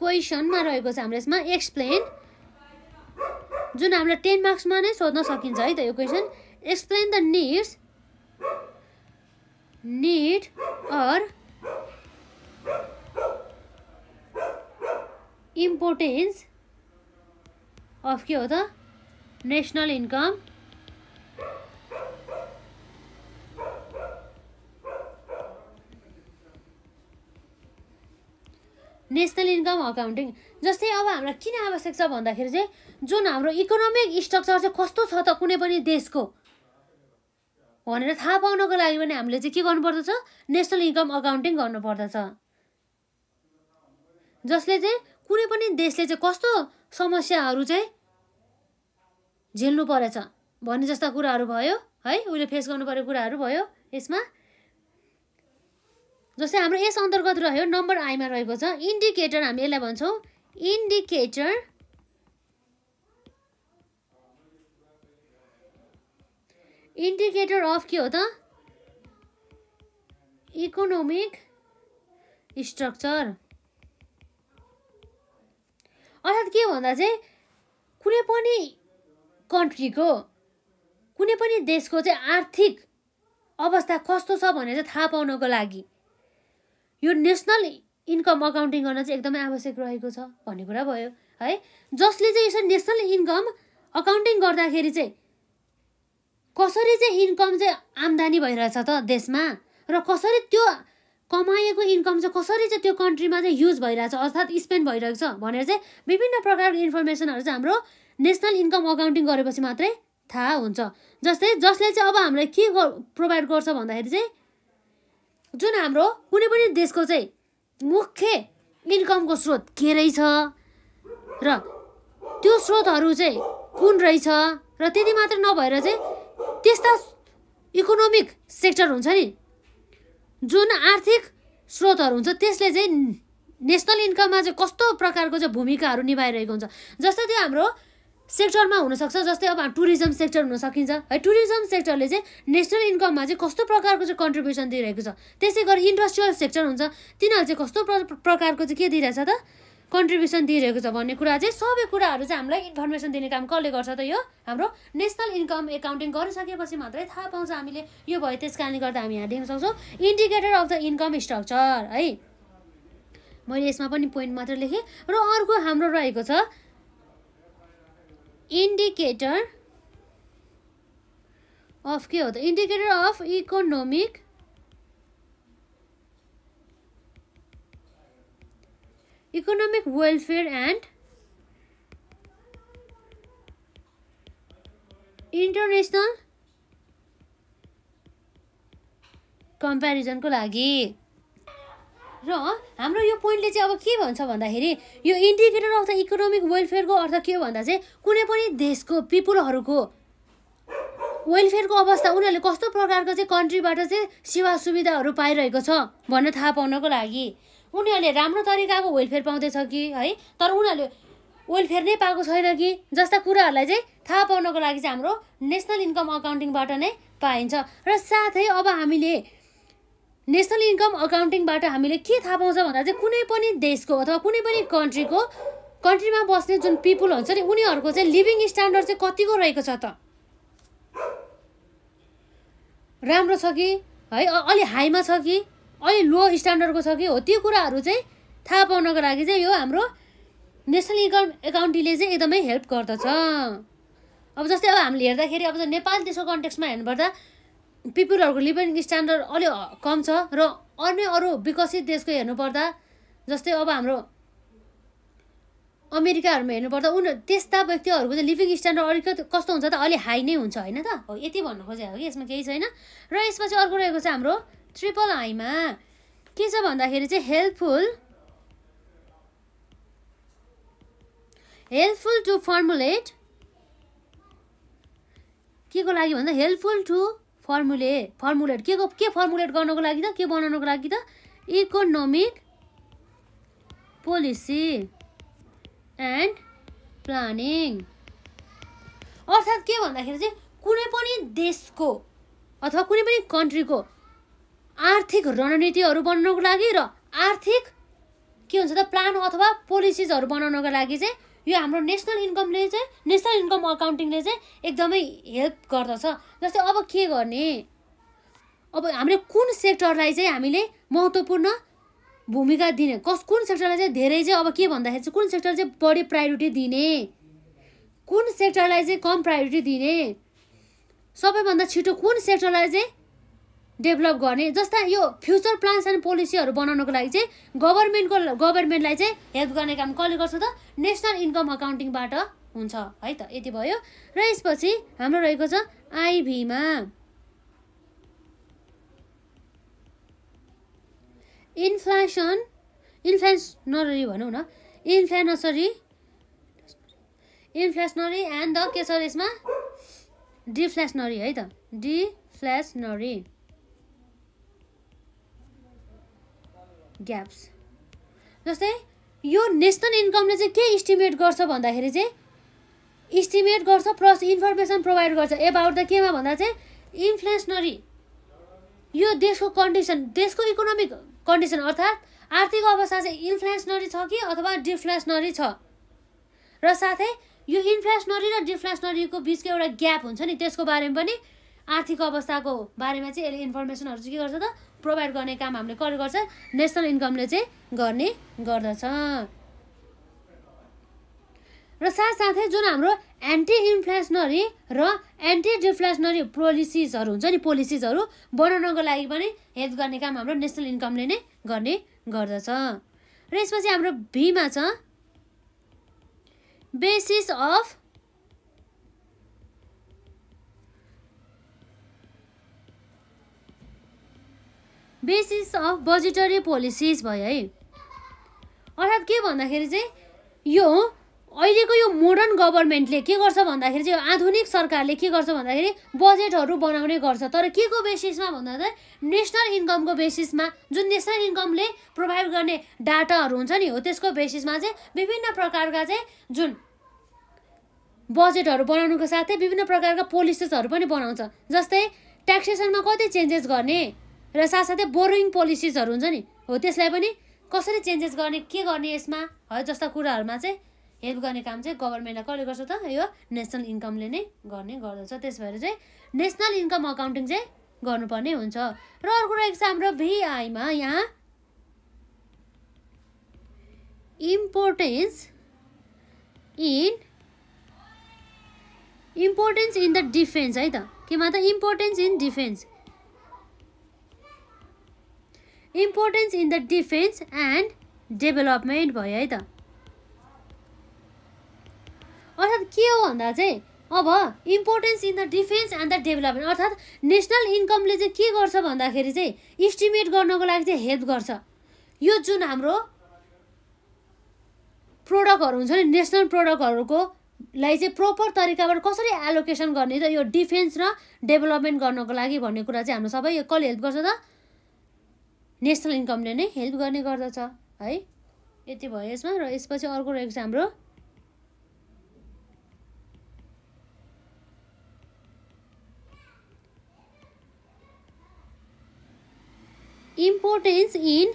क्वेसनमा रहेको छ हाम्रो यसमा एक्सप्लेन जुन हामीलाई टेन मार्क्समा नै सोध्न सकिन्छ है त यो question explain the needs need or importance of के हो त national income national income accounting जस्तै अब हामीलाई किन आवश्यक छ भन्दाखेरि चाहिँ जुन हाम्रो इकोनोमिक स्ट्रक्चर चाहिँ कस्तो छ त कुनै पनि देशको भनेर थाहा पाउनको लागि पनि हामीले चाहिँ के गर्नुपर्दछ नेसनल इन्कम अकाउन्टिङ गर्नुपर्दछ जसले चाहिँ कुनै पनि देशले चाहिँ कस्तो समस्याहरू चाहिँ झेल्नु परेछ भन्ने जस्ता कुराहरू भयो है उसले फेस गर्नु परेको कुराहरू भयो यसमा जस्तै हाम्रो यस अन्तर्गत रह्यो नम्बर आईमा रहेको छ इन्डिकेटर हामी यसलाई भन्छौँ इन्डिकेटर इन्डिकेटर अफ के हो त इकोनोमिक स्ट्रक्चर अर्थात् के भन्दा चाहिँ कुनै पनि कन्ट्रीको कुनै पनि देशको चाहिँ आर्थिक अवस्था कस्तो छ भनेर चाहिँ थाहा पाउनको लागि यो नेसनल इन्कम अकाउन्टिङ गर्न चाहिँ एकदमै आवश्यक रहेको छ भन्ने कुरा भयो है जसले चाहिँ यसरी नेसनल इन्कम अकाउन्टिङ गर्दाखेरि चाहिँ कसरी चाहिँ इन्कम चाहिँ आम्दानी भइरहेछ त देशमा र कसरी त्यो कमाएको इन्कम चाहिँ कसरी चाहिँ त्यो कन्ट्रीमा चाहिँ युज भइरहेछ अर्थात् स्पेन्ड भइरहेको छ भनेर चाहिँ विभिन्न प्रकारको इन्फर्मेसनहरू चाहिँ हाम्रो नेसनल इन्कम अकाउन्टिङ गरेपछि मात्रै थाहा हुन्छ जस्तै जसले चाहिँ अब हामीलाई के प्रोभाइड गर्छ भन्दाखेरि चाहिँ जुन हाम्रो कुनै पनि देशको चाहिँ मुख्य इन्कमको स्रोत के रहेछ र त्यो स्रोतहरू चाहिँ कुन रहेछ र त्यति मात्र नभएर चाहिँ त्यस्ता इकोनोमिक सेक्टर हुन्छ नि जुन आर्थिक स्रोतहरू हुन्छ त्यसले चाहिँ नेसनल इन्कममा चाहिँ कस्तो प्रकारको चाहिँ भूमिकाहरू निभाइरहेको हुन्छ जस्तै त्यो हाम्रो सेक्टरमा हुनसक्छ जस्तै अब टुरिज्म सेक्टर हुन सकिन्छ है टुरिज्म सेक्टरले चाहिँ नेसनल इन्कममा चाहिँ कस्तो प्रकारको चाहिँ कन्ट्रिब्युसन दिइरहेको छ त्यसै गरी इन्डस्ट्रियल सेक्टर हुन्छ तिनीहरू चाहिँ कस्तो प्रकारको चाहिँ के दिइरहेछ त कन्ट्रिब्युसन दिइरहेको छ भन्ने कुरा चाहिँ सबै कुराहरू चाहिँ हामीलाई इन्फर्मेसन दिने काम कसले गर्छ त यो हाम्रो नेसनल इन्कम एकाउन्टिङ गरिसकेपछि मात्रै थाहा पाउँछ हामीले यो भयो त्यस कारणले गर्दा हामी यहाँ देख्न सक्छौँ indicator of the income structure है मैले यसमा पनि पोइन्ट मात्र लेखेँ र अर्को हाम्रो रहेको छ इन्डिकेटर अफ के हो त indicator of economic economic welfare and international कम्पेरिजनको लागि र हाम्रो यो पोइन्टले चाहिँ अब के भन्छ भन्दाखेरि यो इन्डिकेटर अफ द इकोनोमिक वेलफेयरको अर्थ के हो भन्दा चाहिँ कुनै पनि देशको पिपुलहरूको वेलफेयरको अवस्था उनीहरूले कस्तो प्रकारको चाहिँ कन्ट्रीबाट चाहिँ सेवा सुविधाहरू पाइरहेको छ भन्ने थाहा पाउनको लागि उनीहरूले राम्रो तरिकाको वेलफेयर पाउँदैछ कि है तर उनीहरूले वेलफेयर नै पाएको छैन कि जस्ता कुराहरूलाई चाहिँ थाहा पाउनको लागि चाहिँ हाम्रो नेसनल इन्कम अकाउन्टिङबाट नै पाइन्छ र साथै अब हामीले नेसनल इन्कम अकाउन्टिङबाट हामीले के थाहा पाउँछ भन्दा चाहिँ कुनै पनि देशको अथवा कुनै पनि कन्ट्रीको कन्ट्रीमा बस्ने जुन पिपुल हुन्छ नि उनीहरूको चाहिँ लिभिङ स्ट्यान्डर्ड चाहिँ कतिको रहेको छ त राम्रो छ कि है अलि हाईमा छ कि अलि लो स्ट्यान्डर्डको छ कि हो त्यो कुराहरू चाहिँ थाहा पाउनको लागि चाहिँ यो हाम्रो नेसनल इन्कम एकाउन्टीले चाहिँ एकदमै हेल्प गर्दछ अब जस्तै अब हामीले हेर्दाखेरि अब नेपाल देशको कन्टेक्समा हेर्नुपर्दा पिपुलहरूको लिभिङ स्ट्यान्डर्ड अलि कम छ र अन्य अरू विकसित देशको हेर्नुपर्दा जस्तै अब हाम्रो अमेरिकाहरूमा हेर्नुपर्दा उन त्यस्ता व्यक्तिहरूको चाहिँ लिभिङ स्ट्यान्डर्ड अलिकति कस्तो हुन्छ त अलि हाई नै हुन्छ होइन त हो यति भन्नु खोजेको हो कि यसमा केही छैन र यसमा चाहिँ अर्को रहेको छ हाम्रो ट्रिपल हाईमा के छ भन्दाखेरि चाहिँ हेल्पफुल हेल्पफुल टु फर्मुलेट के को लागि भन्दा हेल्पफुल टु फर्मुले फर्मुलेट के के फर्मुलेट गर्नको लागि त के बनाउनको लागि त इकोनोमिक पोलिसी एन्ड प्लानिङ अर्थात् के भन्दाखेरि चाहिँ कुनै पनि देशको अथवा कुनै पनि कन्ट्रीको आर्थिक रणनीतिहरू बनाउनको लागि र आर्थिक के हुन्छ त प्लान अथवा पोलिसिजहरू बनाउनको लागि चाहिँ यो हाम्रो नेसनल इन्कमले चाहिँ नेसनल इन्कम अकाउन्टिङले चाहिँ एकदमै हेल्प गर्दछ जस्तै अब के गर्ने अब हामीले कुन सेक्टरलाई चाहिँ हामीले महत्त्वपूर्ण भूमिका दिने कस कुन सेक्टरलाई चाहिँ धेरै चाहिँ अब के भन्दाखेरि चाहिँ कुन सेक्टर चाहिँ बढी प्रायोरिटी दिने कुन सेक्टरलाई चाहिँ कम प्रायोरिटी दिने सबैभन्दा छिटो कुन सेक्टरलाई चाहिँ डेभलप गर्ने जस्ता यो फ्युचर प्लान्स एन्ड पोलिसीहरू बनाउनको लागि चाहिँ गभर्मेन्टको गभर्मेन्टलाई चाहिँ हेल्प गर्ने काम कसले गर्छ त नेसनल इन्कम अकाउन्टिङबाट हुन्छ है त यति भयो र यसपछि हाम्रो रहेको छ आइभीमा इन्फ्लेसन इन्फ्लेसनरी भनौँ न इन्फ्लेनसरी इन्फ्लेसनरी एन्ड द के छ यसमा डिफ्लेसनरी है त डिफ्लेसनरी ग्याप्स जस्तै यो नेसनल इन्कमले चाहिँ के इस्टिमेट गर्छ भन्दाखेरि चाहिँ इस्टिमेट गर्छ प्लस इन्फर्मेसन प्रोभाइड गर्छ एबाउट द केमा भन्दा चाहिँ इन्फ्लेसनरी यो देशको कन्डिसन देशको इकोनोमिक कन्डिसन अर्थात् आर्थिक अवस्था चाहिँ इन्फ्लेसनरी छ कि अथवा डिफ्लेसनरी छ र साथै यो इन्फ्लेसनरी र डिफ्लेसनरीको बिचको एउटा ग्याप हुन्छ नि त्यसको बारेमा पनि आर्थिक अवस्थाको बारेमा चाहिँ यसले इन्फर्मेसनहरू चाहिँ के गर्छ त प्रोभाइड गर्ने काम हामीले कसले गर्छ नेसनल इन्कमले चाहिँ गर्ने गर्दछ र साथसाथै जुन हाम्रो एन्टी इन्फ्लेसनरी र एन्टी डिफ्लेसनरी पोलिसिसहरू हुन्छ नि पोलिसिसहरू बनाउनको लागि पनि हेल्प गर्ने काम हाम्रो नेसनल इन्कमले नै गर्ने गर्दछ र यसपछि हाम्रो भीमा छ basis of basis of budgetary policies भयो है अर्थात् के भन्दाखेरि चाहिँ यो अहिलेको यो मोडर्न गभर्मेन्टले के गर्छ भन्दाखेरि चाहिँ आधुनिक सरकारले के गर्छ भन्दाखेरि बजेटहरू बनाउने गर्छ तर के को बेसिसमा भन्दा त नेसनल इन्कमको बेसिसमा जुन नेसनल इन्कमले प्रोभाइड गर्ने डाटाहरू हुन्छ नि हो त्यसको बेसिसमा चाहिँ विभिन्न प्रकारका चाहिँ जुन बजेटहरू बनाउनुको साथै विभिन्न प्रकारका पोलिसिसहरू पनि बनाउँछ जस्तै ट्याक्सेसनमा कति चेन्जेस गर्ने र साथसाथै बोरोइङ पोलिसिसहरू हुन्छ नि हो त्यसलाई पनि कसरी चेन्जेस गर्ने के गर्ने यसमा है जस्ता कुराहरूमा चाहिँ हेल्प गर्ने काम चाहिँ गभर्मेन्टलाई कसले गर्छ त यो नेसनल इन्कमले नै गर्ने गर्दछ त्यस भएर चाहिँ नेसनल इन्कम अकाउन्टिङ चाहिँ गर्नुपर्ने हुन्छ र अर्को रहेको छ हाम्रो भिआईमा यहाँ importance in importance in the defence है त केमा त importance in defence importance in the defence and development भयो है त अर्थात् के हो भन्दा चाहिँ अब importance in the defence and the development अर्थात् नेसनल इन्कमले चाहिँ के गर्छ भन्दाखेरि चाहिँ इस्टिमेट गर्नको लागि चाहिँ हेल्प गर्छ यो जुन हाम्रो प्रोडक्टहरू हुन्छ नि नेसनल प्रोडक्टहरूको लाई चाहिँ प्रोपर तरिकाबाट कसरी एलोकेसन गर्ने त यो डिफेन्स र डेभलपमेन्ट गर्नको लागि भन्ने कुरा चाहिँ हाम्रो सबै यो कसले हेल्प गर्छ त नेसनल इन्कमले नै हेल्प गर्ने गर्दछ है यति भयो यसमा र यसपछि अर्को रहेको छ हाम्रो इम्पोर्टेन्स इन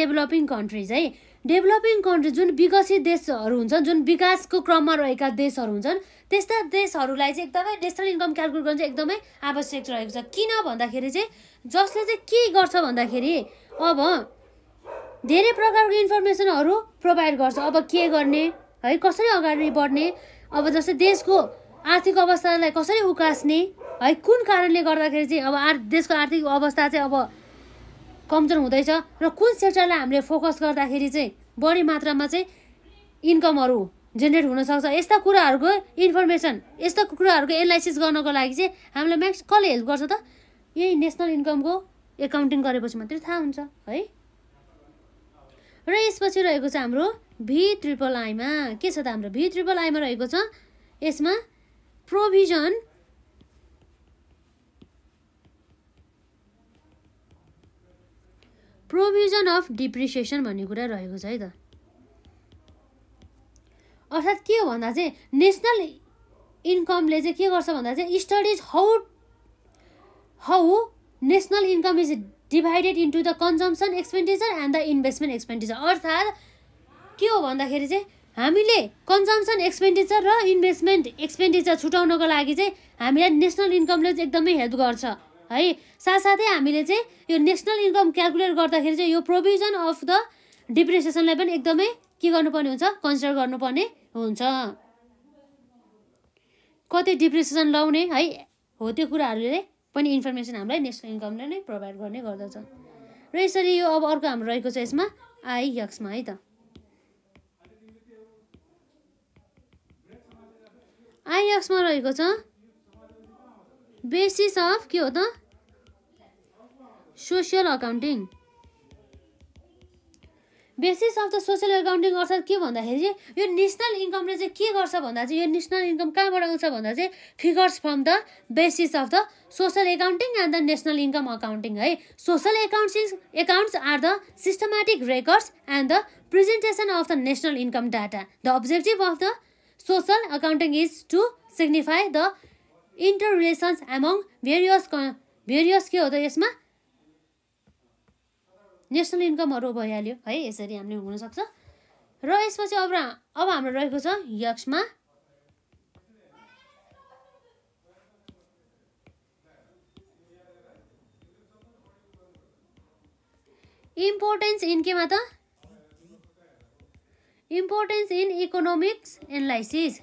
डेभलपिङ कन्ट्रिज है डेभलपिङ कन्ट्री जुन विकसित देशहरू हुन्छन् जुन विकासको क्रममा रहेका देशहरू हुन्छन् त्यस्ता देशहरूलाई चाहिँ एकदमै नेसनल इन्कम क्यालकुलेट गर्नु चाहिँ एकदमै आवश्यक रहेको छ किन भन्दाखेरि चाहिँ जसले चाहिँ के गर्छ भन्दाखेरि अब धेरै प्रकारको इन्फर्मेसनहरू प्रोभाइड गर्छ अब के गर्ने है कसरी अगाडि बढ्ने अब जस्तै देशको आर्थिक अवस्थालाई कसरी उकास्ने है कुन कारणले गर्दाखेरि चाहिँ अब आर् देशको आर्थिक अवस्था चाहिँ अब कमजोर हुँदैछ र कुन सेक्टरलाई हामीले फोकस गर्दाखेरि चाहिँ बढी मात्रामा चाहिँ इन्कमहरू जेनेरेट हुनसक्छ यस्ता कुराहरूको इन्फर्मेसन यस्ता कुराहरूको एनालाइसिस गर्नको लागि चाहिँ हामीलाई म्याक्स कसले हेल्प गर्छ त यही नेसनल इन्कमको एकाउन्टिङ गरेपछि मात्रै थाहा हुन्छ है र यसपछि रहेको छ हाम्रो भी ट्रिपल आईमा के छ त हाम्रो भी ट्रिपल आईमा रहेको छ यसमा प्रोभिजन प्रोभिजन अफ डिप्रिसिएसन भन्ने कुरा रहेको छ है त अर्थात् के हो भन्दा चाहिँ नेसनल इन्कमले चाहिँ के गर्छ भन्दा चाहिँ studies how how national income is divided into the consumption expenditure and the investment expenditure अर्थात् के हो भन्दाखेरि चाहिँ हामीले कन्जम्सन एक्सपेन्डिचर र इन्भेस्टमेन्ट एक्सपेन्डिचर छुट्याउनको लागि चाहिँ हामीलाई नेसनल इन्कमले चाहिँ एकदमै हेल्प गर्छ है साथसाथै हामीले चाहिँ यो नेसनल इन्कम क्यालकुलेट गर्दाखेरि चाहिँ यो प्रोभिजन अफ द डिप्रेसेसनलाई पनि एकदमै के गर्नुपर्ने हुन्छ कन्सिडर गर्नुपर्ने हुन्छ कति डिप्रेसेसन लाउने है हो त्यो कुराहरूले पनि इन्फर्मेसन हामीलाई नेसनल इन्कमले नै प्रोभाइड गर्ने गर्दछ र यसरी यो अब अर्को हाम्रो रहेको छ यसमा आइएक्समा है त आइएक्समा रहेको छ बेसिस अफ के हो त social accounting basis of the social accounting अर्थात् के भन्दाखेरि चाहिँ यो नेसनल इन्कमले चाहिँ के गर्छ भन्दा चाहिँ यो नेसनल इन्कम कहाँबाट आउँछ भन्दा चाहिँ figures from the basis of the social accounting and the national income accounting है social account accounts are the systematic records and the presentation of the national income data the objective of the social accounting is to signify the interrelations among various various के हो त यसमा national इन्कमहरू भइहाल्यो है यसरी हामीले हुनसक्छ र यसपछि अब अब हाम्रो रहेको छ यक्समा इम्पोर्टेन्स इन केमा त importance in economics analysis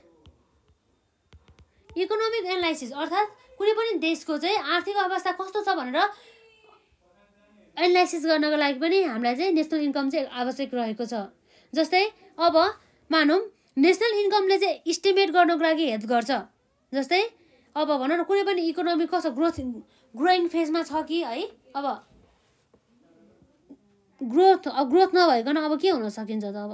economic analysis अर्थात् कुनै पनि देशको चाहिँ आर्थिक अवस्था कस्तो छ भनेर एनालाइसिस गर्नको लागि पनि हामीलाई चाहिँ नेसनल इन्कम चाहिँ आवश्यक रहेको छ जस्तै अब मानौँ नेसनल इन्कमले चाहिँ इस्टिमेट गर्नको लागि हेल्प गर्छ जस्तै अब भनौँ न कुनै पनि इकोनोमी कस्तो ग्रोथ ग्रोइङ फेजमा छ कि है अब ग्रोथ अब ग्रोथ नभइकन अब के हुन सकिन्छ त अब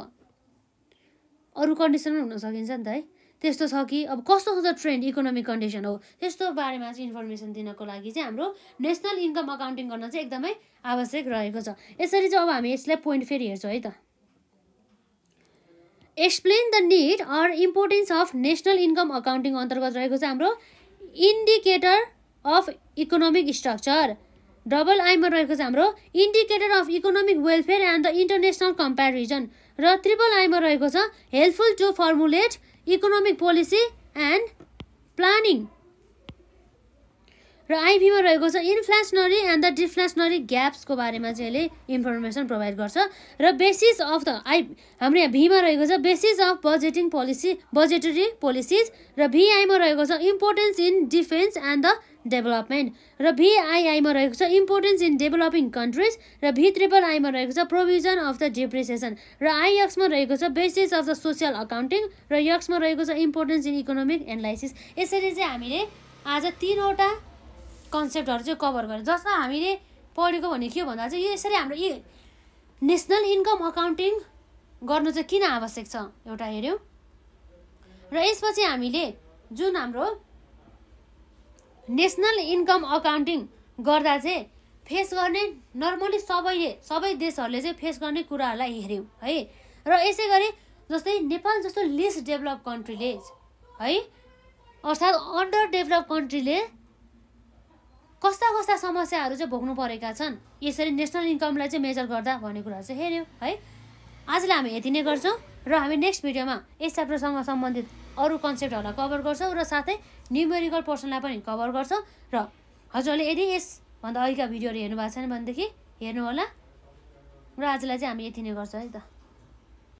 अरू कन्डिसन हुन सकिन्छ नि त है त्यस्तो छ कि अब कस्तो छ त ट्रेन्ड इकोनोमिक कन्डिसन हो त्यस्तो बारेमा चाहिँ इन्फर्मेसन दिनको लागि चाहिँ हाम्रो नेसनल इन्कम अकाउन्टिङ गर्न चाहिँ एकदमै आवश्यक रहेको छ यसरी चाहिँ अब हामी यसलाई पोइन्ट फेरि हेर्छौँ है त explain the need or importance of national income accounting अन्तर्गत रहेको छ हाम्रो indicator of economic structure double आईमा रहेको छ हाम्रो indicator of economic welfare and the international comparison र ट्रिपल आईमा रहेको छ helpful to formulate economic policy and planning र आइभीमा रहेको छ इन्फ्लेसनरी एन्ड द डिफ्लेसनरी ग्याप्सको बारेमा चाहिँ यसले इन्फर्मेसन प्रोभाइड गर्छ र बेसिस अफ द आई हाम्रो यहाँ भीमा रहेको छ basis of budgeting policy budgetary policies र भिआईमा रहेको छ importance in defence and the development र भिआइआईमा रहेको छ इम्पोर्टेन्स इन डेभलपिङ कन्ट्रिज र भी ट्रिपल आईमा रहेको छ प्रोभिजन अफ द डिप्रिसिएसन र आइएक्समा रहेको छ basis of the social accounting र यक्समा रहेको छ इम्पोर्टेन्स इन इकोनोमिक एनालाइसिस यसरी चाहिँ हामीले आज तिनवटा कन्सेप्टहरू चाहिँ कभर गर्यो जसमा हामीले पढेको भने के भन्दा चाहिँ यो यसरी हाम्रो यी नेसनल इन्कम अकाउन्टिङ गर्नु चाहिँ किन आवश्यक छ एउटा हेऱ्यौँ र यसपछि हामीले जुन हाम्रो नेसनल इन्कम अकाउन्टिङ गर्दा चाहिँ फेस गर्ने नर्मली सबैले सबै देशहरूले चाहिँ फेस गर्ने कुराहरूलाई हेऱ्यौँ है र यसै गरी जस्तै नेपाल जस्तो लिस्ट डेभलप कन्ट्रीले है अर्थात् अन्डर डेभलप कन्ट्रीले कस्ता कस्ता समस्याहरू चाहिँ भोग्नु परेका छन् यसरी नेसनल इन्कमलाई चाहिँ मेजर गर्दा भन्ने कुराहरू चाहिँ हेऱ्यौँ है आजलाई हामी यति नै गर्छौँ र हामी नेक्स्ट भिडियोमा यस च्याप्टरसँग सम्बन्धित अरू कन्सेप्टहरूलाई कभर गर्छौँ र साथै न्युमेरिकल पर्सनलाई पनि कभर गर्छौँ र हजुरहरूले यदि यसभन्दा अघिका भिडियोहरू हेर्नु भएको छैन भनेदेखि हेर्नुहोला र आजलाई चाहिँ हामी यति नै गर्छौँ है त